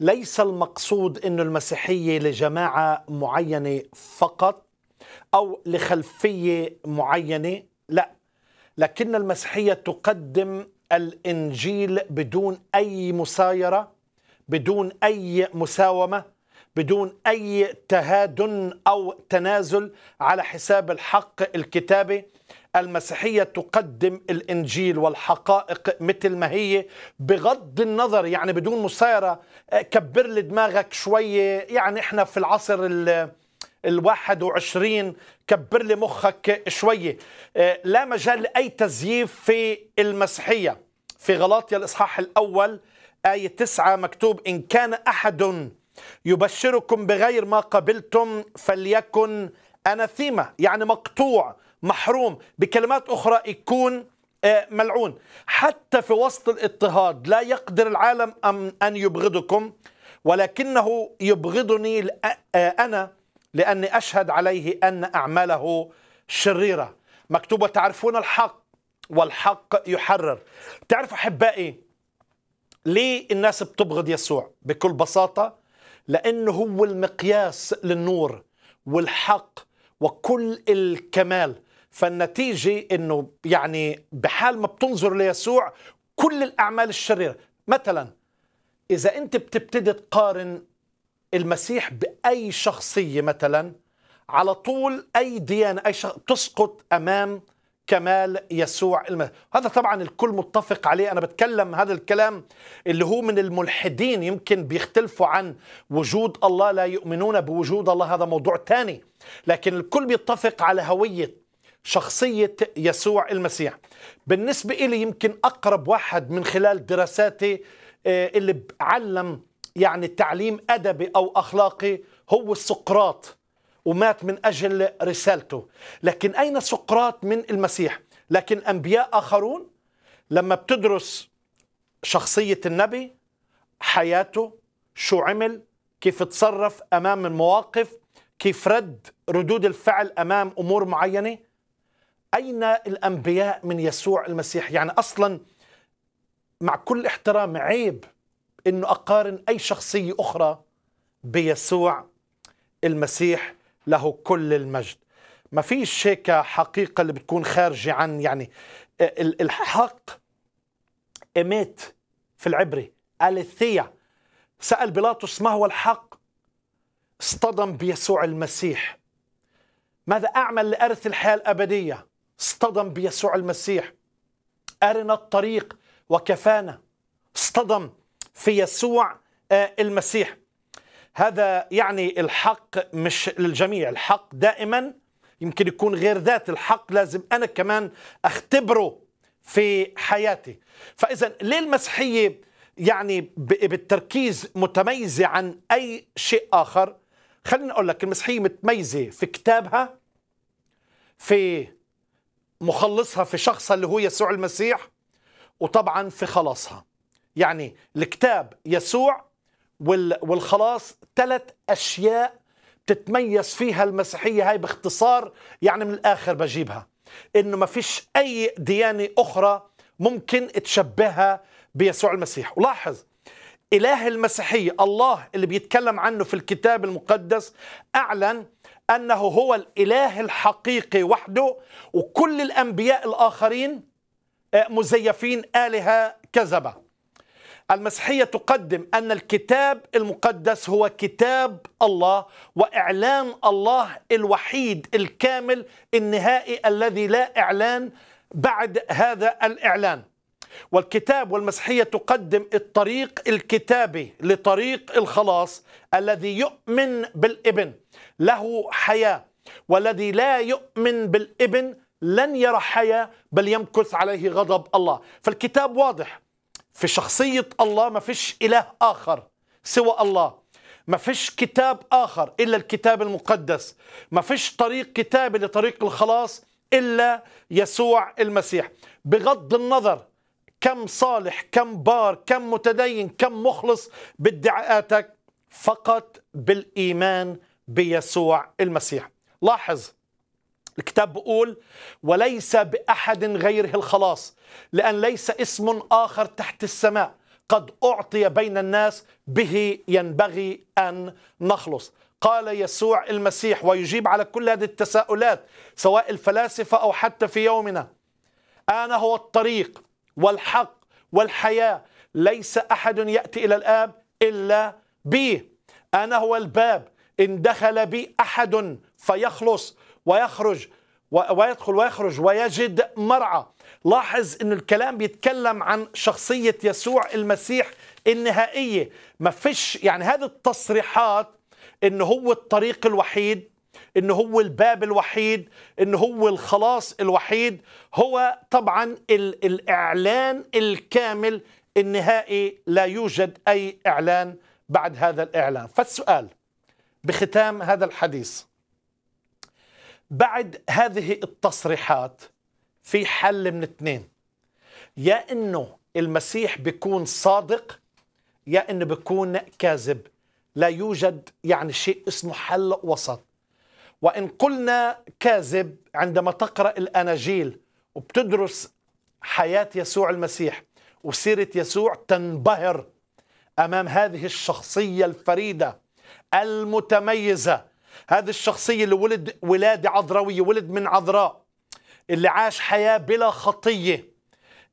ليس المقصود انه المسيحيه لجماعه معينه فقط او لخلفيه معينه لا لكن المسيحيه تقدم الانجيل بدون اي مسايره بدون اي مساومه بدون اي تهادن او تنازل على حساب الحق الكتابي المسيحيه تقدم الانجيل والحقائق مثل ما هي بغض النظر يعني بدون مسايره آه، كبر لي دماغك شويه يعني احنا في العصر الواحد وعشرين كبر لي مخك شوية آه، لا مجال لأي تزييف في المسيحية في غلاطيا الإصحاح الأول آية تسعة مكتوب إن كان أحد يبشركم بغير ما قبلتم فليكن أنثيمة يعني مقطوع محروم بكلمات أخرى يكون آه، ملعون حتى في وسط الاضطهاد لا يقدر العالم أن يبغضكم ولكنه يبغضني آه، آه، أنا لأني أشهد عليه أن أعماله شريرة مكتوب وتعرفون الحق والحق يحرر تعرف أحبائي ليه الناس بتبغض يسوع بكل بساطة لأنه هو المقياس للنور والحق وكل الكمال فالنتيجة أنه يعني بحال ما بتنظر ليسوع كل الأعمال الشريرة مثلا إذا أنت بتبتدي تقارن المسيح بأي شخصية مثلا على طول أي ديانة أي شخص تسقط أمام كمال يسوع المسيح هذا طبعا الكل متفق عليه أنا بتكلم هذا الكلام اللي هو من الملحدين يمكن بيختلفوا عن وجود الله لا يؤمنون بوجود الله هذا موضوع تاني لكن الكل بيتفق على هوية شخصية يسوع المسيح بالنسبة إلي يمكن أقرب واحد من خلال دراساتي آه، اللي علم يعني تعليم أدبي أو أخلاقي هو السقراط ومات من أجل رسالته لكن أين سقراط من المسيح لكن أنبياء آخرون لما بتدرس شخصية النبي حياته شو عمل كيف تصرف أمام المواقف كيف رد ردود الفعل أمام أمور معينة أين الأنبياء من يسوع المسيح يعني أصلا مع كل احترام عيب أنه أقارن أي شخصية أخرى بيسوع المسيح له كل المجد ما فيش هيك حقيقة اللي بتكون خارجة عن يعني آه، الحق إميت في العبري أليثيا سأل بيلاطس ما هو الحق اصطدم بيسوع المسيح ماذا أعمل لأرث الحياة الأبدية اصطدم بيسوع المسيح أرنا الطريق وكفانا اصطدم في يسوع آه، المسيح هذا يعني الحق مش للجميع الحق دائما يمكن يكون غير ذات الحق لازم أنا كمان أختبره في حياتي فإذا ليه المسيحية يعني بالتركيز متميزة عن أي شيء آخر خليني أقول لك المسيحية متميزة في كتابها في مخلصها في شخصها اللي هو يسوع المسيح وطبعا في خلاصها يعني الكتاب يسوع والخلاص ثلاث أشياء بتتميز فيها المسيحية هاي باختصار يعني من الآخر بجيبها إنه ما فيش أي ديانة أخرى ممكن تشبهها بيسوع المسيح ولاحظ إله المسيحية الله اللي بيتكلم عنه في الكتاب المقدس أعلن أنه هو الإله الحقيقي وحده وكل الأنبياء الآخرين آه، مزيفين آلهة كذبة المسيحية تقدم أن الكتاب المقدس هو كتاب الله وإعلان الله الوحيد الكامل النهائي الذي لا إعلان بعد هذا الإعلان والكتاب والمسيحية تقدم الطريق الكتابي لطريق الخلاص الذي يؤمن بالابن له حياة والذي لا يؤمن بالابن لن يرى حياة بل يمكث عليه غضب الله فالكتاب واضح في شخصية الله ما فيش إله آخر سوى الله ما فيش كتاب آخر إلا الكتاب المقدس ما فيش طريق كتابي لطريق الخلاص إلا يسوع المسيح بغض النظر كم صالح كم بار كم متدين كم مخلص بادعاءاتك فقط بالإيمان بيسوع المسيح لاحظ الكتاب بيقول وليس بأحد غيره الخلاص لأن ليس اسم آخر تحت السماء قد أعطي بين الناس به ينبغي أن نخلص قال يسوع المسيح ويجيب على كل هذه التساؤلات سواء الفلاسفة أو حتى في يومنا أنا هو الطريق والحق والحياة ليس أحد يأتي إلى الآب إلا بي أنا هو الباب إن دخل بي أحد فيخلص ويخرج ويدخل ويخرج ويجد مرعى لاحظ ان الكلام بيتكلم عن شخصية يسوع المسيح النهائية ما فيش يعني هذه التصريحات ان هو الطريق الوحيد ان هو الباب الوحيد ان هو الخلاص الوحيد هو طبعا الاعلان الكامل النهائي لا يوجد اي اعلان بعد هذا الاعلان فالسؤال بختام هذا الحديث بعد هذه التصريحات في حل من اثنين يا انه المسيح بيكون صادق يا انه بيكون كاذب لا يوجد يعني شيء اسمه حل وسط وان قلنا كاذب عندما تقرا الاناجيل وبتدرس حياه يسوع المسيح وسيره يسوع تنبهر امام هذه الشخصيه الفريده المتميزه هذه الشخصية اللي ولد ولادة عذراوية ولد من عذراء اللي عاش حياة بلا خطية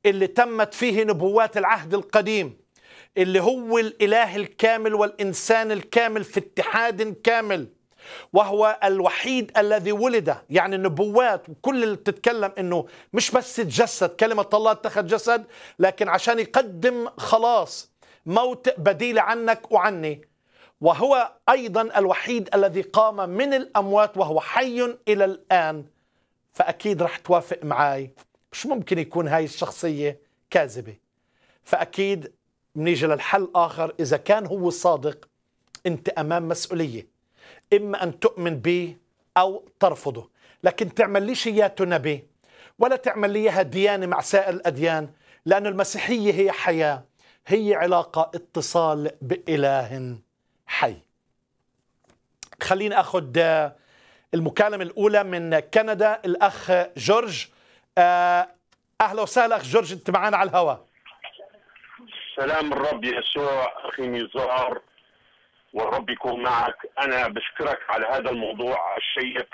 اللي تمت فيه نبوات العهد القديم اللي هو الإله الكامل والإنسان الكامل في اتحاد كامل وهو الوحيد الذي ولد يعني النبوات وكل اللي بتتكلم انه مش بس تجسد كلمة الله اتخذ جسد لكن عشان يقدم خلاص موت بديل عنك وعني وهو أيضا الوحيد الذي قام من الأموات وهو حي إلى الآن فأكيد رح توافق معي مش ممكن يكون هاي الشخصية كاذبة فأكيد بنيجي للحل آخر إذا كان هو صادق أنت أمام مسؤولية إما أن تؤمن به أو ترفضه لكن تعمل ليش إياه نبي ولا تعمل ليها ديانة مع سائر الأديان لأن المسيحية هي حياة هي علاقة اتصال بإله حي خليني أخذ آه، المكالمة الأولى من كندا الأخ جورج آه، أهلا وسهلا أخ جورج أنت معنا على الهواء سلام الرب يسوع أخي نزار والرب يكون معك أنا بشكرك على هذا الموضوع الشيق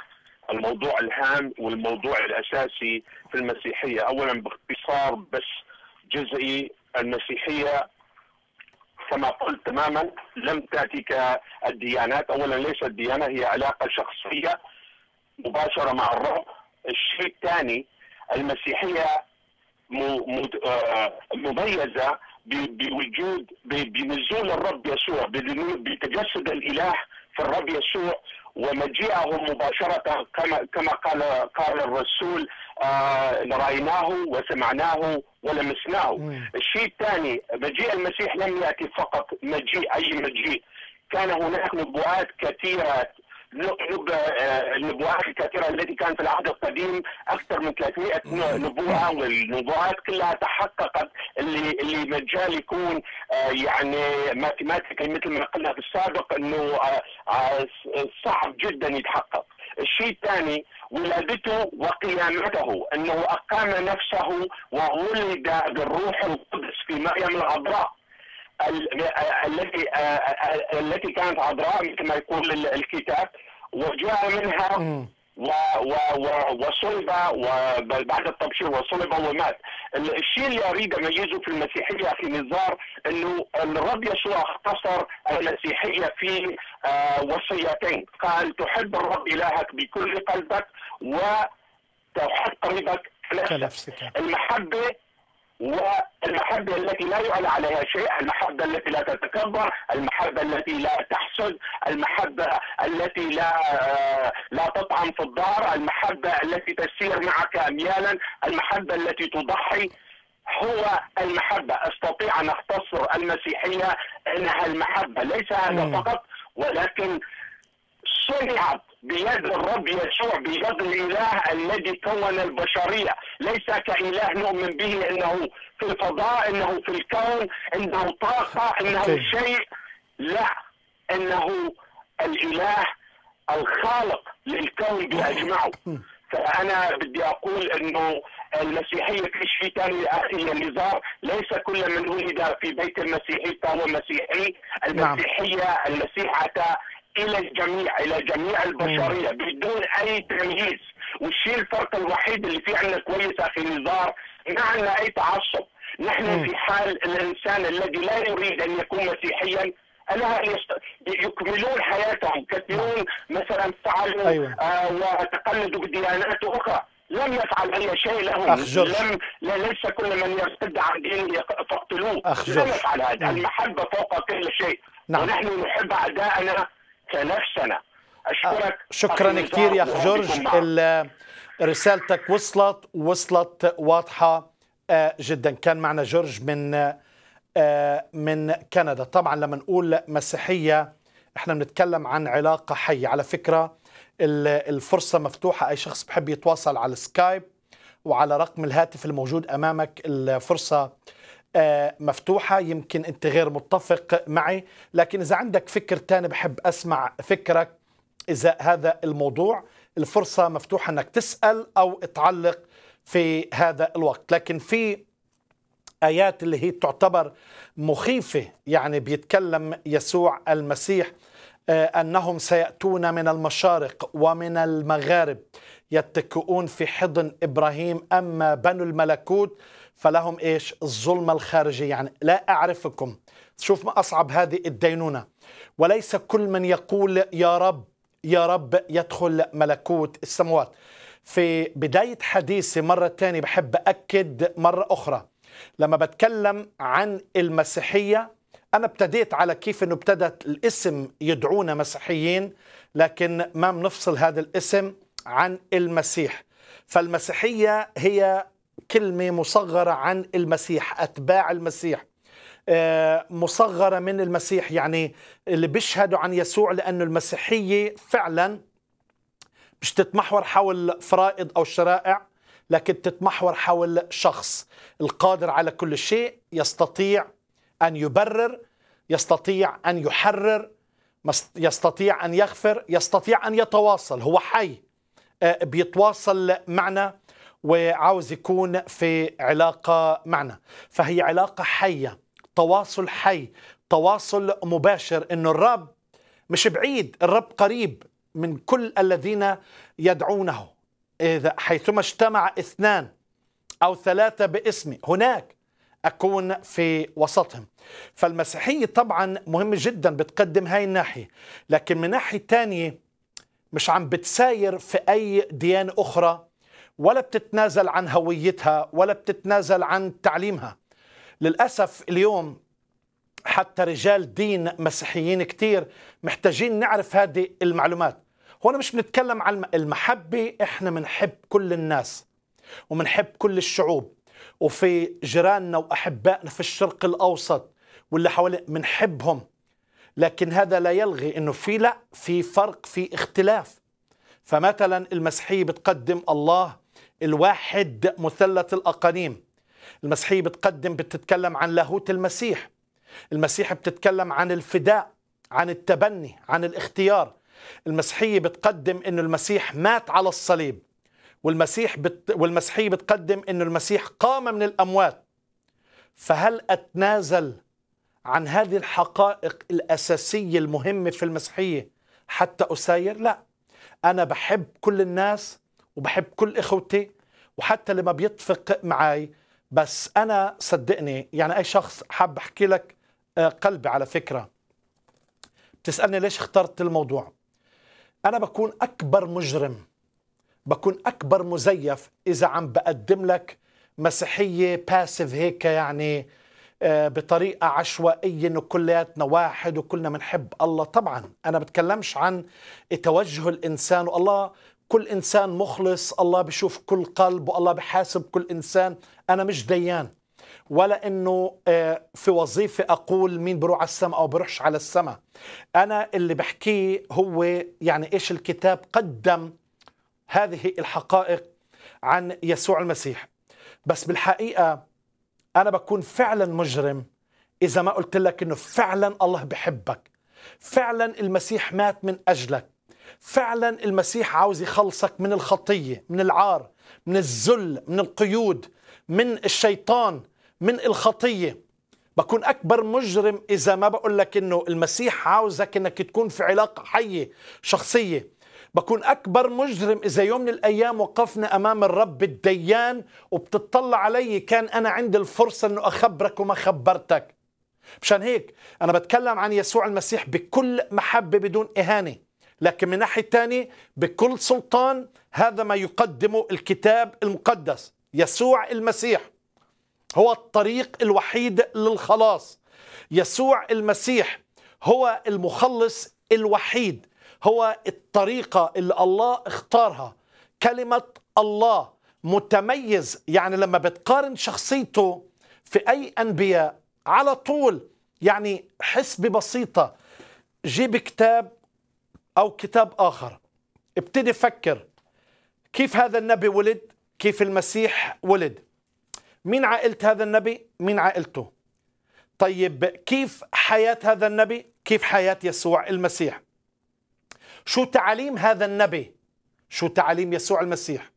الموضوع الهام والموضوع الأساسي في المسيحية أولا باختصار بس جزئي المسيحية كما قلت تماما لم تاتي كالديانات اولا ليس الديانه هي علاقه شخصيه مباشره مع الرب الشيء الثاني المسيحيه آه، مميزه بوجود بنزول الرب يسوع بتجسد الاله في الرب يسوع ومجيئهم مباشرة كما كما قال قال الرسول آه رأيناه وسمعناه ولمسناه الشيء الثاني مجيء المسيح لم يأتي فقط مجيء أي مجيء كان هناك نبوءات كثيرة نقلب النبوءات آه، الكثيره التي كانت في العهد القديم اكثر من 300 نبوءه والنبوءات كلها تحققت اللي اللي مجال يكون آه، يعني ماتيماتيكي مثل ما قلنا في السابق انه آه، صعب جدا يتحقق. الشيء الثاني ولادته وقيامته انه اقام نفسه وولد بالروح القدس في مريم العذراء التي التي كانت عذراء مثل ما يقول الكتاب وجاء منها و و وصلب وبعد التبشير وصلب ومات الشيء اللي اريد اميزه في المسيحيه اخي نزار انه الرب يسوع اختصر المسيحيه في وصيتين قال تحب الرب الهك بكل قلبك وتحب قلبك نفسك المحبه والمحبة التي لا يعلى عليها شيء المحبة التي لا تتكبر المحبة التي لا تحسد المحبة التي لا لا تطعن في الدار المحبة التي تسير معك أميالا المحبة التي تضحي هو المحبة أستطيع أن أختصر المسيحية أنها المحبة ليس هذا فقط ولكن صنعت بيد الرب يسوع بيد الاله الذي كون البشريه ليس كاله نؤمن به انه في الفضاء انه في الكون انه طاقه انه okay. شيء لا انه الاله الخالق للكون باجمعه فانا بدي اقول انه المسيحيه في ثاني اخي نزار ليس كل من ولد في بيت مسيحي فهو مسيحي نعم. المسيحيه المسيح المسيحه الى الجميع الى جميع البشريه بدون اي تمييز والشيء الفرق الوحيد اللي في عندنا كويس اخي نزار ما عندنا اي تعصب نحن في حال الانسان الذي لا يريد ان يكون مسيحيا ألا يكملون حياتهم كثيرون نعم. مثلا فعلوا أيوة. آه وتقلدوا بديانات أخرى لم يفعل أي شيء لهم أخ جورج. لم ليس كل من يرتد عن دين فاقتلوه لم يفعل هذا المحبة فوق كل شيء نعم. ونحن نحب اعدائنا آلاف سنة أشكرك آه، شكرا كثير يا أخ جورج رسالتك وصلت وصلت واضحة آه، جدا كان معنا جورج من آه، من كندا طبعا لما نقول مسيحية احنا بنتكلم عن علاقة حية على فكرة الفرصة مفتوحة أي شخص بحب يتواصل على سكايب وعلى رقم الهاتف الموجود أمامك الفرصة آه، مفتوحة يمكن أنت غير متفق معي لكن إذا عندك فكر تاني بحب أسمع فكرك إذا هذا الموضوع الفرصة مفتوحة أنك تسأل أو تعلق في هذا الوقت لكن في آيات اللي هي تعتبر مخيفة يعني بيتكلم يسوع المسيح آه، أنهم سيأتون من المشارق ومن المغارب يتكئون في حضن إبراهيم أما بنو الملكوت فلهم ايش الظلمه الخارجيه يعني لا اعرفكم شوف ما اصعب هذه الدينونه وليس كل من يقول يا رب يا رب يدخل ملكوت السموات في بدايه حديثي مره ثانيه بحب اكد مره اخرى لما بتكلم عن المسيحيه انا ابتديت على كيف انه ابتدت الاسم يدعونا مسيحيين لكن ما بنفصل هذا الاسم عن المسيح فالمسيحيه هي كلمة مصغرة عن المسيح أتباع المسيح آه، مصغرة من المسيح يعني اللي بيشهدوا عن يسوع لأنه المسيحية فعلا مش تتمحور حول فرائض أو شرائع لكن تتمحور حول شخص القادر على كل شيء يستطيع أن يبرر يستطيع أن يحرر يستطيع أن يغفر يستطيع أن يتواصل هو حي آه، بيتواصل معنا وعاوز يكون في علاقة معنا فهي علاقة حية تواصل حي تواصل مباشر أن الرب مش بعيد الرب قريب من كل الذين يدعونه إذا حيثما اجتمع اثنان أو ثلاثة باسمي هناك أكون في وسطهم فالمسيحية طبعا مهمة جدا بتقدم هاي الناحية لكن من ناحية تانية مش عم بتساير في أي ديانة أخرى ولا بتتنازل عن هويتها ولا بتتنازل عن تعليمها للأسف اليوم حتى رجال دين مسيحيين كتير محتاجين نعرف هذه المعلومات هنا مش بنتكلم عن المحبة احنا بنحب كل الناس وبنحب كل الشعوب وفي جيراننا وأحبائنا في الشرق الأوسط واللي حوالي بنحبهم لكن هذا لا يلغي انه في لا في فرق في اختلاف فمثلا المسيحيه بتقدم الله الواحد مثلث الأقانيم المسيحية بتقدم بتتكلم عن لاهوت المسيح المسيح بتتكلم عن الفداء عن التبني عن الاختيار المسيحية بتقدم أن المسيح مات على الصليب والمسيح بت... والمسيحية بتقدم أن المسيح قام من الأموات فهل أتنازل عن هذه الحقائق الأساسية المهمة في المسيحية حتى أساير؟ لا أنا بحب كل الناس وبحب كل إخوتي وحتى اللي ما بيتفق معي بس أنا صدقني يعني أي شخص حاب أحكي لك آه، قلبي على فكرة بتسألني ليش اخترت الموضوع أنا بكون أكبر مجرم بكون أكبر مزيف إذا عم بقدم لك مسيحية باسيف هيك يعني آه، بطريقة عشوائية انه كلياتنا واحد وكلنا بنحب الله طبعا انا بتكلمش عن توجه الانسان والله كل إنسان مخلص الله بشوف كل قلب والله بحاسب كل إنسان أنا مش ديان ولا انه آه، في وظيفه اقول مين بروح على السماء او بروحش على السماء انا اللي بحكيه هو يعني ايش الكتاب قدم هذه الحقائق عن يسوع المسيح بس بالحقيقه انا بكون فعلا مجرم اذا ما قلت لك انه فعلا الله بحبك فعلا المسيح مات من اجلك فعلا المسيح عاوز يخلصك من الخطيه من العار من الذل من القيود من الشيطان من الخطيه بكون اكبر مجرم اذا ما بقول لك انه المسيح عاوزك انك تكون في علاقه حيه شخصيه بكون اكبر مجرم اذا يوم من الايام وقفنا امام الرب الديان وبتطلع علي كان انا عندي الفرصه انه اخبرك وما خبرتك مشان هيك انا بتكلم عن يسوع المسيح بكل محبه بدون اهانه لكن من ناحية ثانية بكل سلطان هذا ما يقدمه الكتاب المقدس يسوع المسيح هو الطريق الوحيد للخلاص يسوع المسيح هو المخلص الوحيد هو الطريقة اللي الله اختارها كلمة الله متميز يعني لما بتقارن شخصيته في أي أنبياء على طول يعني حسبة بسيطة جيب كتاب أو كتاب آخر ابتدي فكر كيف هذا النبي ولد كيف المسيح ولد مين عائلة هذا النبي مين عائلته طيب كيف حياة هذا النبي كيف حياة يسوع المسيح شو تعاليم هذا النبي شو تعاليم يسوع المسيح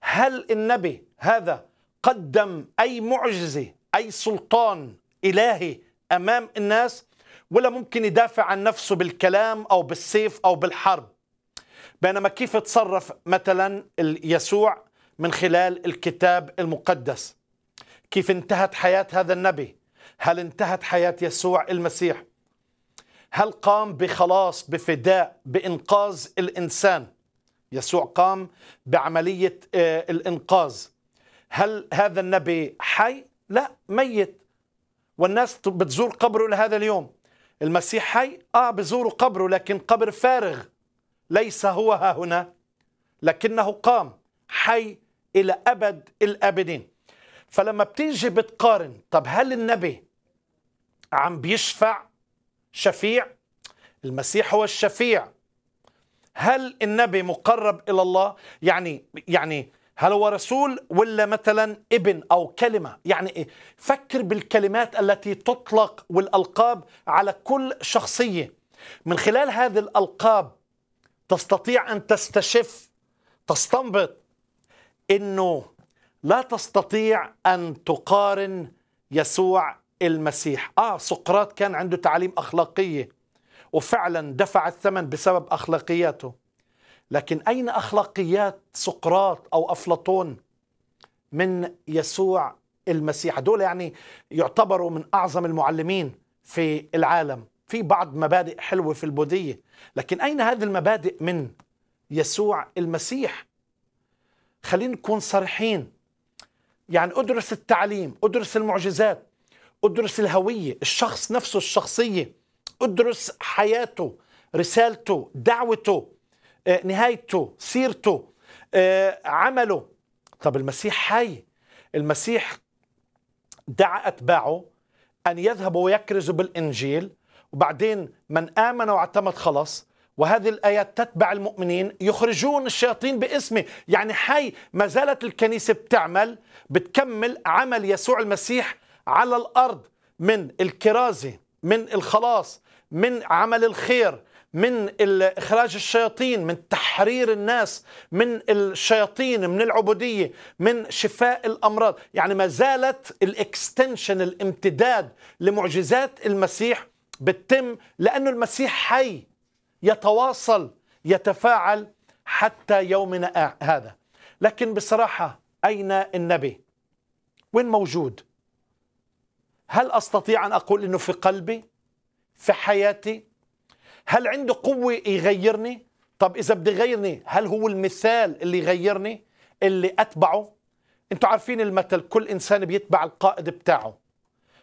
هل النبي هذا قدم أي معجزة أي سلطان إلهي أمام الناس ولا ممكن يدافع عن نفسه بالكلام أو بالسيف أو بالحرب بينما كيف تصرف مثلا يسوع من خلال الكتاب المقدس كيف انتهت حياة هذا النبي هل انتهت حياة يسوع المسيح هل قام بخلاص بفداء بإنقاذ الإنسان يسوع قام بعملية آه، الإنقاذ هل هذا النبي حي لا ميت والناس بتزور قبره لهذا اليوم المسيح حي آه بزوروا قبره لكن قبر فارغ ليس هو ها هنا لكنه قام حي إلى أبد الآبدين فلما بتيجي بتقارن طب هل النبي عم بيشفع شفيع المسيح هو الشفيع هل النبي مقرب إلى الله يعني يعني هل هو رسول ولا مثلا ابن او كلمه يعني ايه فكر بالكلمات التي تطلق والالقاب على كل شخصيه من خلال هذه الالقاب تستطيع ان تستشف تستنبط انه لا تستطيع ان تقارن يسوع المسيح اه سقراط كان عنده تعاليم اخلاقيه وفعلا دفع الثمن بسبب اخلاقياته لكن أين أخلاقيات سقراط أو أفلاطون من يسوع المسيح دول يعني يعتبروا من أعظم المعلمين في العالم في بعض مبادئ حلوة في البوذية لكن أين هذه المبادئ من يسوع المسيح خلينا نكون صريحين يعني أدرس التعليم أدرس المعجزات أدرس الهوية الشخص نفسه الشخصية أدرس حياته رسالته دعوته آه، نهايته سيرته آه، عمله طب المسيح حي المسيح دعا أتباعه أن يذهبوا ويكرزوا بالإنجيل وبعدين من آمن واعتمد خلص وهذه الآيات تتبع المؤمنين يخرجون الشياطين باسمه يعني حي ما زالت الكنيسة بتعمل بتكمل عمل يسوع المسيح على الأرض من الكرازة من الخلاص من عمل الخير من إخراج الشياطين من تحرير الناس من الشياطين من العبودية من شفاء الأمراض يعني ما زالت الإكستنشن الامتداد لمعجزات المسيح بتتم لأن المسيح حي يتواصل يتفاعل حتى يومنا هذا لكن بصراحة أين النبي؟ وين موجود؟ هل أستطيع أن أقول أنه في قلبي؟ في حياتي؟ هل عنده قوة يغيرني طب إذا بدي يغيرني هل هو المثال اللي يغيرني اللي أتبعه أنتم عارفين المثل كل إنسان بيتبع القائد بتاعه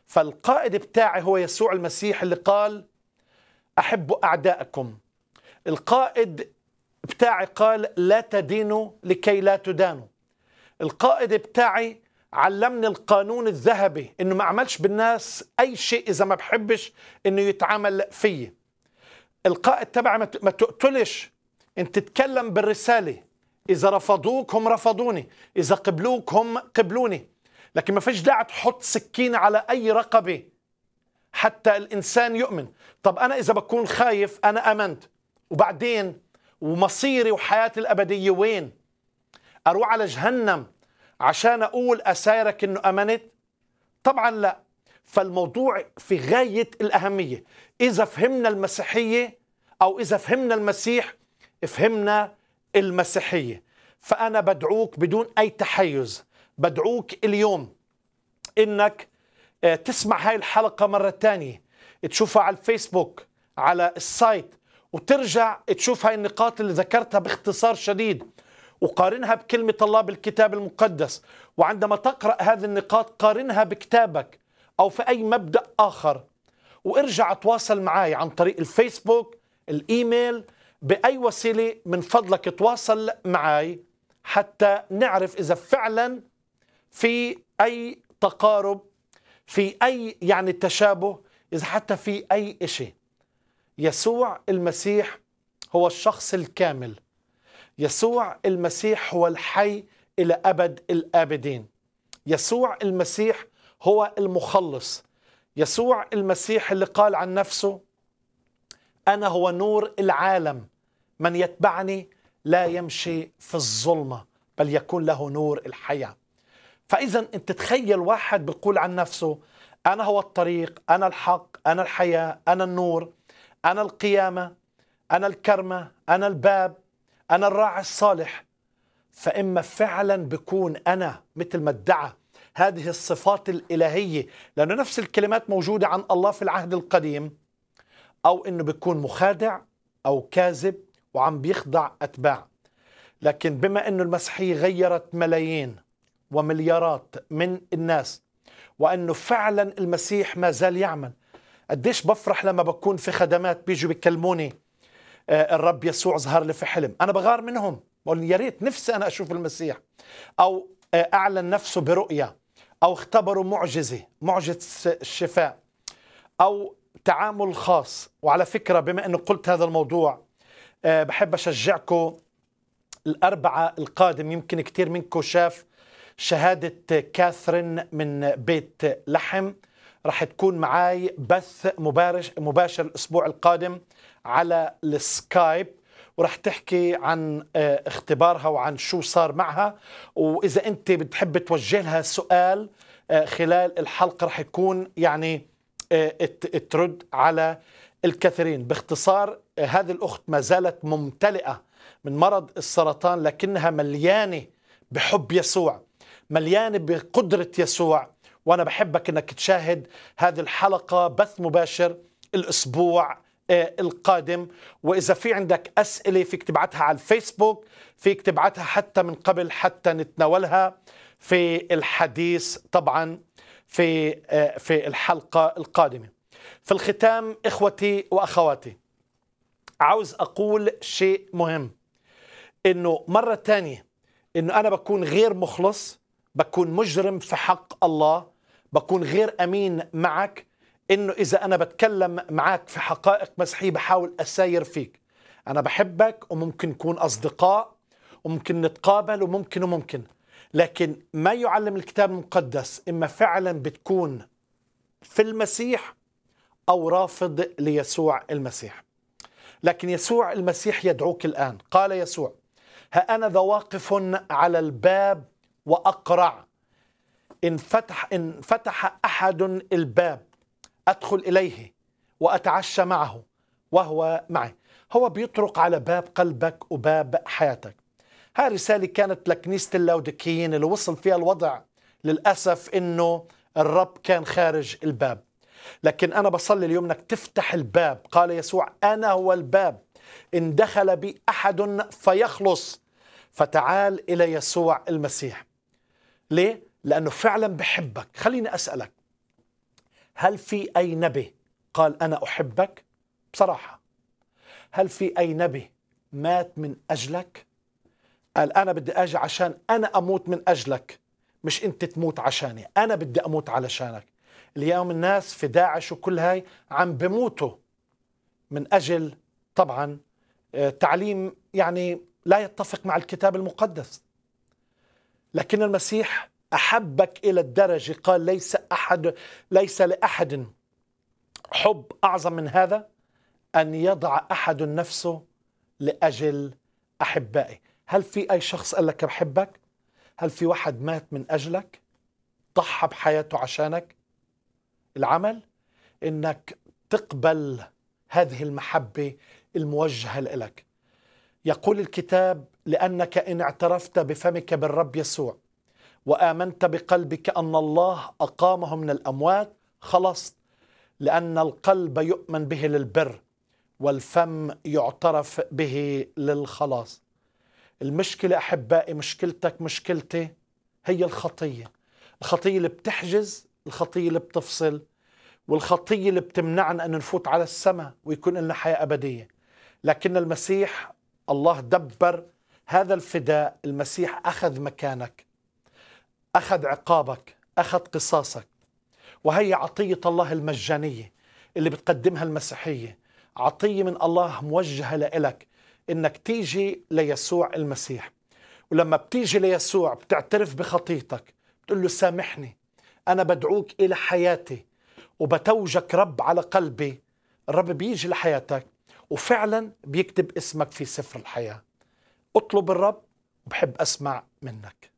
فالقائد بتاعي هو يسوع المسيح اللي قال أحبوا أعداءكم القائد بتاعي قال لا تدينوا لكي لا تدانوا القائد بتاعي علمني القانون الذهبي انه ما اعملش بالناس اي شيء اذا ما بحبش انه يتعامل فيي القائد تبعي ما تقتلش انت تتكلم بالرساله اذا رفضوك هم رفضوني اذا قبلوك هم قبلوني لكن ما فيش داعي تحط سكين على اي رقبه حتى الانسان يؤمن طب انا اذا بكون خايف انا امنت وبعدين ومصيري وحياتي الابديه وين اروح على جهنم عشان اقول اسايرك انه امنت طبعا لا فالموضوع في غاية الأهمية إذا فهمنا المسيحية أو إذا فهمنا المسيح فهمنا المسيحية فأنا بدعوك بدون أي تحيز بدعوك اليوم إنك آه، تسمع هاي الحلقة مرة تانية تشوفها على الفيسبوك على السايت وترجع تشوف هاي النقاط اللي ذكرتها باختصار شديد وقارنها بكلمة الله بالكتاب المقدس وعندما تقرأ هذه النقاط قارنها بكتابك أو في أي مبدأ آخر وارجع تواصل معي عن طريق الفيسبوك الإيميل بأي وسيلة من فضلك تواصل معي حتى نعرف إذا فعلا في أي تقارب في أي يعني تشابه إذا حتى في أي شيء يسوع المسيح هو الشخص الكامل يسوع المسيح هو الحي إلى أبد الآبدين يسوع المسيح هو المخلص يسوع المسيح اللي قال عن نفسه انا هو نور العالم من يتبعني لا يمشي في الظلمه بل يكون له نور الحياه فاذا انت تخيل واحد بيقول عن نفسه انا هو الطريق انا الحق انا الحياه انا النور انا القيامه انا الكرمه انا الباب انا الراعي الصالح فاما فعلا بكون انا مثل ما ادعى هذه الصفات الإلهية لأنه نفس الكلمات موجودة عن الله في العهد القديم أو أنه بيكون مخادع أو كاذب وعم بيخضع أتباع لكن بما أنه المسيحية غيرت ملايين ومليارات من الناس وأنه فعلا المسيح ما زال يعمل قديش بفرح لما بكون في خدمات بيجوا بيكلموني آه، الرب يسوع ظهر لي في حلم أنا بغار منهم بقول يا ريت نفسي أنا أشوف المسيح أو آه، أعلن نفسه برؤية أو اختبروا معجزة معجزة الشفاء أو تعامل خاص وعلى فكرة بما أنه قلت هذا الموضوع آه، بحب أشجعكم الأربعة القادم يمكن كثير منكم شاف شهادة كاثرين من بيت لحم رح تكون معاي بث مباشر الأسبوع القادم على السكايب ورح تحكي عن آه، اختبارها وعن شو صار معها وإذا أنت بتحب توجه لها سؤال آه، خلال الحلقة رح يكون يعني آه، ترد على الكثيرين باختصار هذه الأخت ما زالت ممتلئة من مرض السرطان لكنها مليانة بحب يسوع مليانة بقدرة يسوع وأنا بحبك أنك تشاهد هذه الحلقة بث مباشر الأسبوع آه، القادم وإذا في عندك أسئلة فيك تبعتها على الفيسبوك فيك تبعتها حتى من قبل حتى نتناولها في الحديث طبعا في آه، في الحلقة القادمة في الختام إخوتي وأخواتي عاوز أقول شيء مهم إنه مرة تانية إنه أنا بكون غير مخلص بكون مجرم في حق الله بكون غير أمين معك انه اذا انا بتكلم معك في حقائق مسيحيه بحاول اساير فيك انا بحبك وممكن نكون اصدقاء وممكن نتقابل وممكن وممكن لكن ما يعلم الكتاب المقدس اما فعلا بتكون في المسيح او رافض ليسوع المسيح لكن يسوع المسيح يدعوك الان قال يسوع ها انا ذا واقف على الباب واقرع ان فتح ان فتح احد الباب أدخل إليه وأتعشى معه وهو معي هو بيطرق على باب قلبك وباب حياتك هاي رسالة كانت لكنيسة اللاودكيين اللي وصل فيها الوضع للأسف أنه الرب كان خارج الباب لكن أنا بصلي اليوم أنك تفتح الباب قال يسوع أنا هو الباب إن دخل بي أحد فيخلص فتعال إلى يسوع المسيح ليه؟ لأنه فعلا بحبك خليني أسألك هل في أي نبي قال أنا أحبك بصراحة هل في أي نبي مات من أجلك قال أنا بدي أجي عشان أنا أموت من أجلك مش أنت تموت عشاني أنا بدي أموت علشانك اليوم الناس في داعش وكل هاي عم بموتوا من أجل طبعا آه، تعليم يعني لا يتفق مع الكتاب المقدس لكن المسيح احبك الى الدرجه قال ليس احد ليس لاحد حب اعظم من هذا ان يضع احد نفسه لاجل احبائي هل في اي شخص قال لك بحبك هل في واحد مات من اجلك ضحى بحياته عشانك العمل انك تقبل هذه المحبه الموجهه لك يقول الكتاب لانك ان اعترفت بفمك بالرب يسوع وآمنت بقلبك أن الله أقامه من الأموات خلصت لأن القلب يؤمن به للبر والفم يعترف به للخلاص المشكلة أحبائي مشكلتك مشكلتي هي الخطية الخطية اللي بتحجز الخطية اللي بتفصل والخطية اللي بتمنعنا أن نفوت على السماء ويكون لنا حياة أبدية لكن المسيح الله دبر هذا الفداء المسيح أخذ مكانك أخذ عقابك أخذ قصاصك وهي عطية الله المجانية اللي بتقدمها المسيحية عطية من الله موجهة لإلك إنك تيجي ليسوع المسيح ولما بتيجي ليسوع بتعترف بخطيتك بتقول له سامحني أنا بدعوك إلى حياتي وبتوجك رب على قلبي الرب بيجي لحياتك وفعلا بيكتب اسمك في سفر الحياة اطلب الرب وبحب أسمع منك